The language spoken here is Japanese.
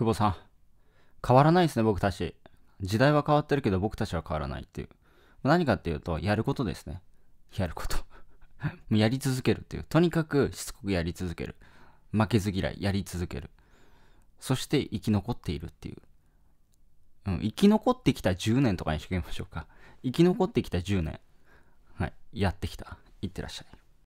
久保さん。変わらないですね、僕たち。時代は変わってるけど、僕たちは変わらないっていう。何かっていうと、やることですね。やること。も うやり続けるっていう。とにかくしつこくやり続ける。負けず嫌い、やり続ける。そして生き残っているっていう。うん、生き残ってきた10年とかにしてみましょうか。生き残ってきた10年。はい。やってきた。いってらっしゃい。